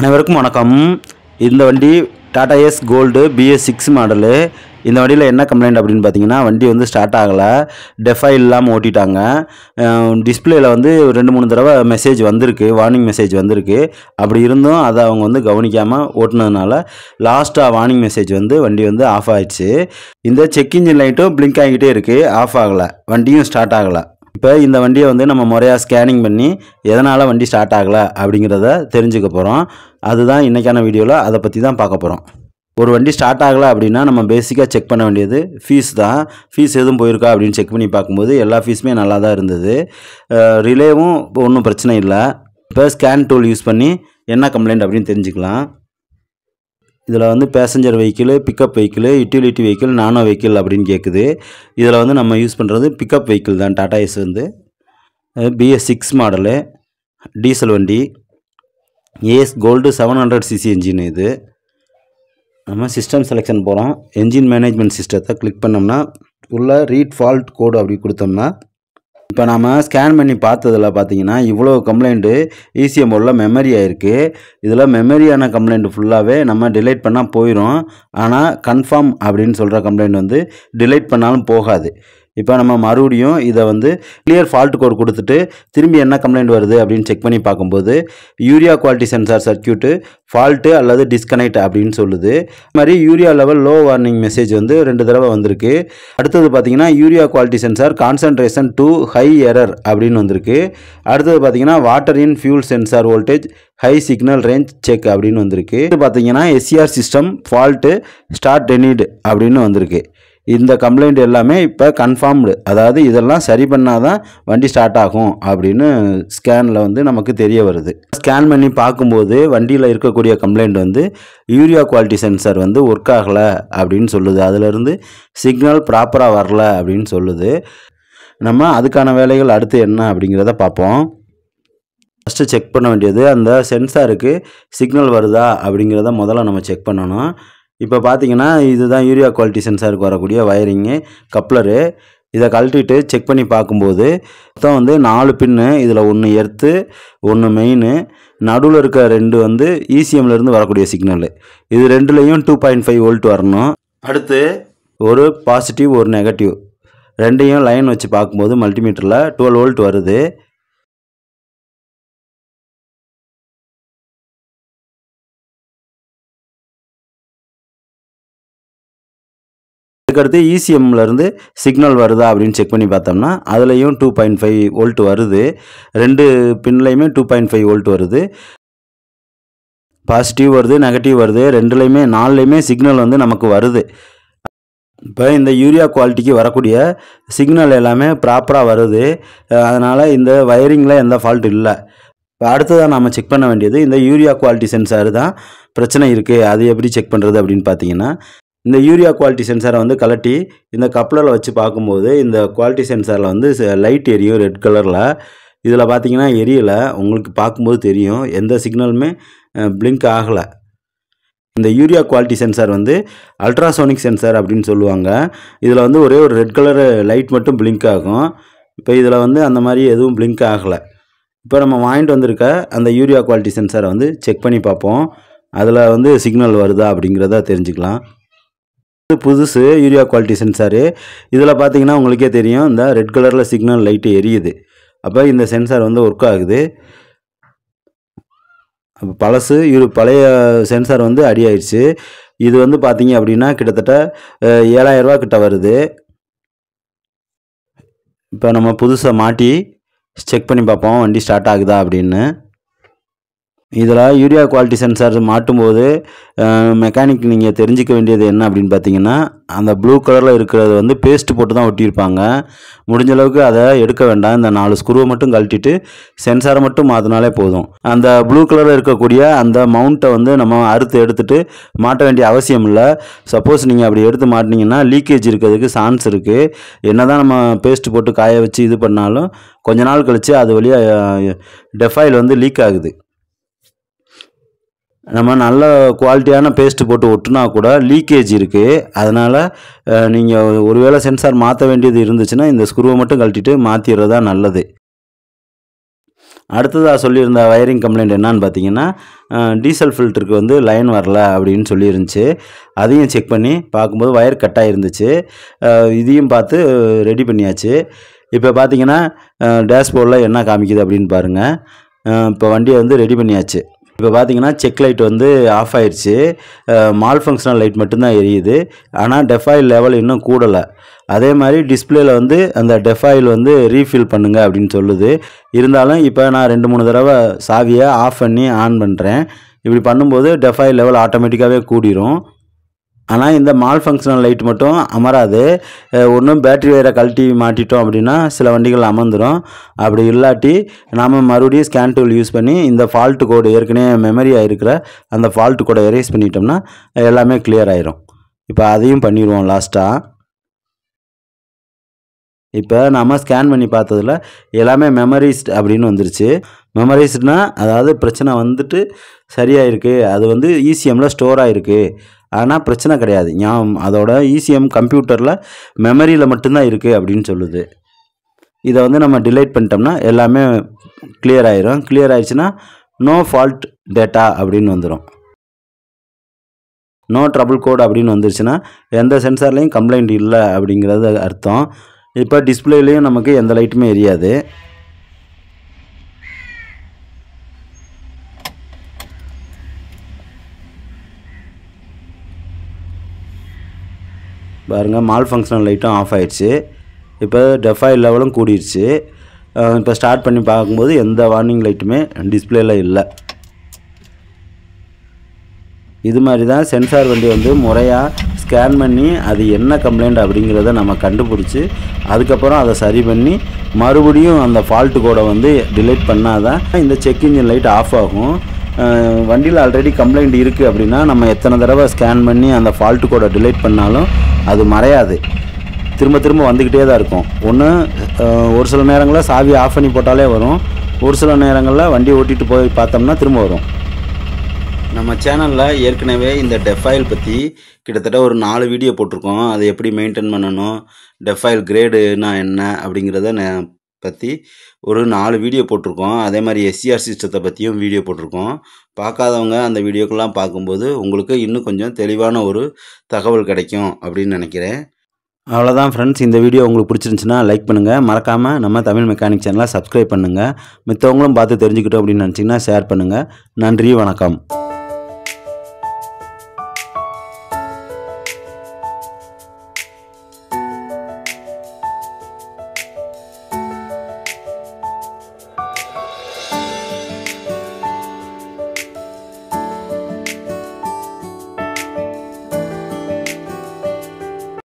அனைவருக்கும் வணக்கம் இந்த வண்டி Tata Ace Gold BS six model இந்த வண்டியில் என்ன கம்ப்ளைண்ட் அப்படின்னு பார்த்தீங்கன்னா வண்டி வந்து ஸ்டார்ட் ஆகலை டெஃபை இல்லாமல் ஓட்டிட்டாங்க டிஸ்பிளேயில் வந்து ரெண்டு மூணு தடவை மெசேஜ் வந்திருக்கு வார்னிங் மெசேஜ் வந்திருக்கு அப்படி இருந்தும் அதை அவங்க வந்து கவனிக்காமல் ஓட்டினதுனால லாஸ்ட்டாக வார்னிங் மெசேஜ் வந்து வண்டி வந்து ஆஃப் ஆயிடுச்சு இந்த செக் இன்ஜின் லைட்டும் பிளிங்க் ஆகிக்கிட்டே இருக்குது ஆஃப் ஆகலை வண்டியும் ஸ்டார்ட் ஆகலை இப்போ இந்த வண்டியை வந்து நம்ம முறையாக ஸ்கேனிங் பண்ணி எதனால் வண்டி ஸ்டார்ட் ஆகலை அப்படிங்கிறத தெரிஞ்சுக்க போகிறோம் அதுதான் இன்றைக்கான வீடியோவில் அதை பற்றி தான் பார்க்க போகிறோம் ஒரு வண்டி ஸ்டார்ட் ஆகலை அப்படின்னா நம்ம பேசிக்காக செக் பண்ண வேண்டியது ஃபீஸ் தான் ஃபீஸ் எதுவும் போயிருக்கா அப்படின்னு செக் பண்ணி பார்க்கும்போது எல்லா ஃபீஸுமே நல்லா தான் இருந்தது ரிலேவும் ஒன்றும் பிரச்சனை இல்லை இப்போ ஸ்கேன் டூல் யூஸ் பண்ணி என்ன கம்ப்ளைண்ட் அப்படின்னு தெரிஞ்சுக்கலாம் இதில் வந்து passenger vehicle pickup vehicle utility vehicle nano vehicle அப்படின்னு கேட்குது இதில் வந்து நம்ம யூஸ் பண்ணுறது பிக்கப் வெஹிக்கிள் தான் டாடா எஸ் வந்து பிஎஸ் சிக்ஸ் மாடலு டீசல் வண்டி Ace Gold seven hundred CC engine இது நம்ம சிஸ்டம் செலெக்ஷன் போகிறோம் என்ஜின் மேனேஜ்மெண்ட் சிஸ்டத்தை கிளிக் பண்ணோம்னா உள்ள ரீட் ஃபால்ட் கோடு அப்படி கொடுத்தோம்னா இப்போ நாம் ஸ்கேன் பண்ணி பார்த்ததில் பார்த்தீங்கன்னா இவ்வளோ கம்ப்ளைண்ட்டு ஈசிஎம் உள்ள மெமரி ஆகிருக்கு இதில் மெமரியான கம்ப்ளைண்ட் ஃபுல்லாகவே நம்ம டிலைட் பண்ணால் போயிடும் ஆனால் கன்ஃபார்ம் அப்படின்னு சொல்கிற கம்ப்ளைண்ட் வந்து டிலைட் பண்ணாலும் போகாது இப்போ நம்ம மறுபடியும் இதை வந்து கிளியர் ஃபால்ட் கோட் கொடுத்துட்டு திரும்பி என்ன கம்ப்ளைண்ட் வருது அப்படின்னு செக் பண்ணி பார்க்கும்போது urea quality sensor circuit fault அல்லது டிஸ்கனெக்ட் அப்படின்னு சொல்லுது அது மாதிரி urea level low warning message வந்து ரெண்டு தடவை வந்திருக்கு அடுத்தது பார்த்தீங்கன்னா urea quality sensor concentration too high error அப்படின்னு வந்திருக்கு அடுத்தது பார்த்தீங்கன்னா water in fuel sensor voltage high signal range check அப்படின்னு வந்திருக்கு இது பார்த்தீங்கன்னா SCR system fault start denied அப்படின்னு வந்திருக்கு இந்த கம்ப்ளைண்ட் எல்லாமே இப்போ கன்ஃபார்ம்டு அதாவது இதெல்லாம் சரி பண்ணால் தான் வண்டி ஸ்டார்ட் ஆகும் அப்படின்னு ஸ்கேனில் வந்து நமக்கு தெரிய வருது ஸ்கேன் பண்ணி பார்க்கும்போது வண்டியில் இருக்கக்கூடிய கம்ப்ளைண்ட் வந்து யூரியா குவாலிட்டி சென்சர் வந்து ஒர்க் ஆகலை அப்படின்னு சொல்லுது அதுலேருந்து சிக்னல் ப்ராப்பராக வரல அப்படின்னு சொல்லுது நம்ம அதுக்கான வேலைகள் அடுத்து என்ன அப்படிங்கிறத பார்ப்போம் ஃபஸ்ட்டு செக் பண்ண வேண்டியது அந்த சென்சாருக்கு சிக்னல் வருதா அப்படிங்கிறத முதல்ல நம்ம செக் பண்ணணும் இப்போ பார்த்தீங்கன்னா இதுதான் யூரியா குவாலிட்டி சென்சாருக்கு வரக்கூடிய வயரிங்கு கப்ளரு இதை கழட்டிட்டு செக் பண்ணி பார்க்கும்போது மொத்தம் வந்து நாலு பின்னு இதில் ஒன்று எர்த்து ஒன்று மெயினு நடுவில் இருக்க ரெண்டு வந்து e இசிஎம்லேருந்து வரக்கூடிய சிக்னலு இது ரெண்டுலேயும் டூ பாயிண்ட் ஃபைவ் வோல்ட் வரணும் அடுத்து ஒரு பாசிட்டிவ் ஒரு நெகட்டிவ் ரெண்டையும் லைன் வச்சு பார்க்கும்போது மல்டிமீட்டரில் டுவெல் வோல்ட் வருது அதுக்கடுத்து e இசிஎம்லேருந்து சிக்னல் வருதா அப்படின்னு செக் பண்ணி பார்த்தோம்னா அதுலேயும் டூ பாயிண்ட் ஃபைவ் வோல்ட் வருது ரெண்டு பின்லேயுமே டூ பாயிண்ட் ஃபைவ் வோல்ட் வருது பாசிட்டிவ் வருது நெகட்டிவ் வருது ரெண்டுலேயுமே நாலுலேயுமே சிக்னல் வந்து நமக்கு வருது இப்போ இந்த யூரியா குவாலிட்டிக்கு வரக்கூடிய சிக்னல் எல்லாமே ப்ராப்பராக வருது அதனால் இந்த வயரிங்கில் எந்த ஃபால்ட் இல்லை அடுத்ததாக நம்ம செக் பண்ண வேண்டியது இந்த யூரியா குவாலிட்டி சென்சார் தான் பிரச்சனை இருக்குது அது எப்படி செக் பண்ணுறது அப்படின்னு பார்த்தீங்கன்னா இந்த யூரியா குவாலிட்டி சென்சாரை வந்து கலட்டி இந்த கப்ளரில் வச்சு பார்க்கும்போது இந்த குவாலிட்டி சென்சாரில் வந்து லைட் எரியும் ரெட் கலரில் இதில் பார்த்தீங்கன்னா எரியலை உங்களுக்கு பார்க்கும்போது தெரியும் எந்த சிக்னலுமே பிளிங்க் ஆகலை இந்த யூரியா குவாலிட்டி சென்சார் வந்து அல்ட்ராசோனிக் சென்சார் அப்படின்னு சொல்லுவாங்க இதில் வந்து ஒரே ஒரு ரெட் கலர் லைட் மட்டும் பிளிங்க் ஆகும் இப்போ இதில் வந்து அந்த மாதிரி எதுவும் பிளிங்க் ஆகலை இப்போ நம்ம வாங்கிட்டு வந்திருக்க அந்த யூரியா குவாலிட்டி சென்சாரை வந்து செக் பண்ணி பார்ப்போம் அதில் வந்து சிக்னல் வருதா அப்படிங்கிறத தெரிஞ்சுக்கலாம் புதுசு யூரியா குவாலிட்டி சென்சாரு இதில் பார்த்தீங்கன்னா உங்களுக்கே தெரியும் இந்த ரெட் கலரில் சிக்னல் லைட்டு எரியுது அப்போ இந்த சென்சார் வந்து ஒர்க் ஆகுது அப்போ பழசு இரு பழைய சென்சார் வந்து அடி ஆயிடுச்சு இது வந்து பார்த்தீங்க அப்படின்னா கிட்டத்தட்ட ஏழாயிரரூவா கிட்ட வருது இப்போ நம்ம புதுசாக மாட்டி செக் பண்ணி பார்ப்போம் வண்டி ஸ்டார்ட் ஆகுதா அப்படின்னு இதில் யூரியா குவாலிட்டி சென்சார் மாட்டும்போது மெக்கானிக் நீங்கள் தெரிஞ்சிக்க வேண்டியது என்ன அப்படின்னு பார்த்தீங்கன்னா அந்த ப்ளூ கலரில் இருக்கிறது வந்து பேஸ்ட் போட்டு தான் ஒட்டியிருப்பாங்க முடிஞ்ச அளவுக்கு அதை எடுக்க வேண்டாம் இந்த நாலு ஸ்க்ரூவை மட்டும் கழட்டிட்டு சென்சாரை மட்டும் மாற்றினாலே போதும் அந்த ப்ளூ கலரில் இருக்கக்கூடிய அந்த மவுண்ட்டை வந்து நம்ம அறுத்து எடுத்துகிட்டு மாட்ட வேண்டிய அவசியம் இல்லை சப்போஸ் நீங்கள் அப்படி எடுத்து மாட்டினீங்கன்னா லீக்கேஜ் இருக்கிறதுக்கு சான்ஸ் இருக்குது என்ன தான் நம்ம பேஸ்ட் போட்டு காய வச்சு இது பண்ணாலும் கொஞ்ச நாள் கழித்து அது வழியாக டெஃபாயில் வந்து லீக் ஆகுது நம்ம நல்ல குவாலிட்டியான பேஸ்ட்டு போட்டு ஒட்டுனா கூட லீக்கேஜ் இருக்குது அதனால் நீங்கள் ஒருவேளை சென்சார் மாற்ற வேண்டியது இருந்துச்சுன்னா இந்த ஸ்க்ரூவை மட்டும் கழட்டிட்டு மாற்றிடுறது தான் நல்லது அடுத்ததாக சொல்லியிருந்த வயரிங் கம்ப்ளைண்ட் என்னான்னு பார்த்தீங்கன்னா டீசல் ஃபில்டருக்கு வந்து லைன் வரல அப்படின்னு சொல்லியிருந்துச்சு அதையும் செக் பண்ணி பார்க்கும்போது ஒயர் கட் ஆகிருந்துச்சு இதையும் பார்த்து ரெடி பண்ணியாச்சு இப்போ பார்த்தீங்கன்னா டேஷ்போர்டில் என்ன காமிக்குது அப்படின்னு பாருங்கள் இப்போ வண்டியை வந்து ரெடி பண்ணியாச்சு இப்போ பார்த்தீங்கன்னா செக் லைட் வந்து ஆஃப் ஆயிடுச்சு மால் ஃபங்க்ஷனல் லைட் மட்டும்தான் எரியுது ஆனால் டெஃபாயில் லெவல் இன்னும் கூடலை அதே மாதிரி டிஸ்பிளேயில் வந்து அந்த டெஃபாயில் வந்து ரீஃபில் பண்ணுங்கள் அப்படின்னு சொல்லுது இருந்தாலும் இப்போ நான் ரெண்டு மூணு தடவை சாவியை ஆஃப் பண்ணி ஆன் பண்ணுறேன் இப்படி பண்ணும்போது டெஃபாயில் லெவல் ஆட்டோமேட்டிக்காகவே கூடிரும் ஆனால் இந்த மால் ஃபங்க்ஷனல் லைட் மட்டும் அமராது ஒன்றும் பேட்ரி வேறு கழட்டி மாட்டிட்டோம் அப்படின்னா சில வண்டிகள் அமர்ந்துடும் அப்படி இல்லாட்டி நாம் மறுபடியும் ஸ்கேன் டூல் யூஸ் பண்ணி இந்த ஃபால்ட்டு கோடு ஏற்கனவே மெமரியாக இருக்கிற அந்த ஃபால்ட்டு கோடை எரேஸ் பண்ணிட்டோம்னா எல்லாமே கிளியர் ஆயிரும் இப்போ அதையும் பண்ணிடுவோம் லாஸ்ட்டாக இப்போ நம்ம ஸ்கேன் பண்ணி பார்த்ததில் எல்லாமே மெமரிஸ்ட் அப்படின்னு வந்துருச்சு மெமரிஸ்டுனால் அதாவது பிரச்சனை வந்துட்டு சரியாக இருக்குது அது வந்து ஈசிஎம்மில் e ஸ்டோர் ஆகிருக்கு ஆனால் பிரச்சனை கிடையாது ஞாபகம் அதோட இசிஎம் e கம்ப்யூட்டரில் மெமரியில் மட்டும்தான் இருக்குது அப்படின்னு சொல்லுது இதை வந்து நம்ம டிலைட் பண்ணிட்டோம்னா எல்லாமே கிளியர் ஆயிரும் கிளியர் ஆயிடுச்சுன்னா நோ ஃபால்ட் டேட்டா அப்படின்னு வந்துடும் நோ ட்ரபுள் கோட் அப்படின்னு வந்துருச்சுன்னா எந்த சென்சார்லேயும் கம்ப்ளைண்ட் இல்லை அப்படிங்கிறது அர்த்தம் இப்போ டிஸ்பிளேலேயும் நமக்கு எந்த லைட்டுமே எரியாது பாருங்கள் மால் ஃபங்க்ஷனல் லைட்டும் ஆஃப் ஆகிடுச்சு இப்போ டெஃபாயில் லெவலும் கூடிடுச்சு இப்போ ஸ்டார்ட் பண்ணி பார்க்கும்போது எந்த வார்னிங் லைட்டுமே டிஸ்பிளேல இல்லை இது மாதிரி தான் சென்சார் வண்டி வந்து முறையாக ஸ்கேன் பண்ணி அது என்ன கம்ப்ளைண்ட் அப்படிங்கிறத நம்ம கண்டுபிடிச்சி அதுக்கப்புறம் அதை சரி பண்ணி மறுபடியும் அந்த ஃபால்ட்டு கூட வந்து டிலேட் பண்ணால் தான் இந்த செக் இன்ஜின் லைட் ஆஃப் ஆகும் வண்டியில் ஆல்ரெடி கம்ப்ளைண்ட் இருக்குது அப்படின்னா நம்ம எத்தனை தடவை ஸ்கேன் பண்ணி அந்த ஃபால்ட்டு கூட டிலேட் பண்ணாலும் அது மறையாது திரும்ப திரும்ப வந்துக்கிட்டே தான் இருக்கும் ஒன்று ஒரு சில நேரங்களில் சாவி ஆஃப் பண்ணி போட்டாலே வரும் ஒரு சில நேரங்களில் வண்டி ஓட்டிகிட்டு போய் பார்த்தோம்னா திரும்ப வரும் நம்ம சேனலில் ஏற்கனவே இந்த டெஃபாயில் பற்றி கிட்டத்தட்ட ஒரு நாலு வீடியோ போட்டிருக்கோம் அதை எப்படி மெயின்டைன் பண்ணணும் டெஃபாயில் கிரேடுனா என்ன அப்படிங்கிறத பற்றி ஒரு நாலு வீடியோ போட்டிருக்கோம் அதே மாதிரி எஸ்சிஆர் சிஸ்டத்தை பற்றியும் வீடியோ போட்டிருக்கோம் பார்க்காதவங்க அந்த வீடியோக்கெல்லாம் பார்க்கும்போது உங்களுக்கு இன்னும் கொஞ்சம் தெளிவான ஒரு தகவல் கிடைக்கும் அப்படின்னு நினைக்கிறேன் அவ்வளோதான் ஃப்ரெண்ட்ஸ் இந்த வீடியோ உங்களுக்கு பிடிச்சிருந்துச்சுன்னா லைக் பண்ணுங்கள் மறக்காமல் நம்ம தமிழ் மெக்கானிக் சேனலாக சப்ஸ்கிரைப் பண்ணுங்கள் மித்தவங்களும் பார்த்து தெரிஞ்சுக்கிட்டோம் அப்படின்னு நினச்சிங்கன்னா ஷேர் பண்ணுங்கள் நன்றி வணக்கம்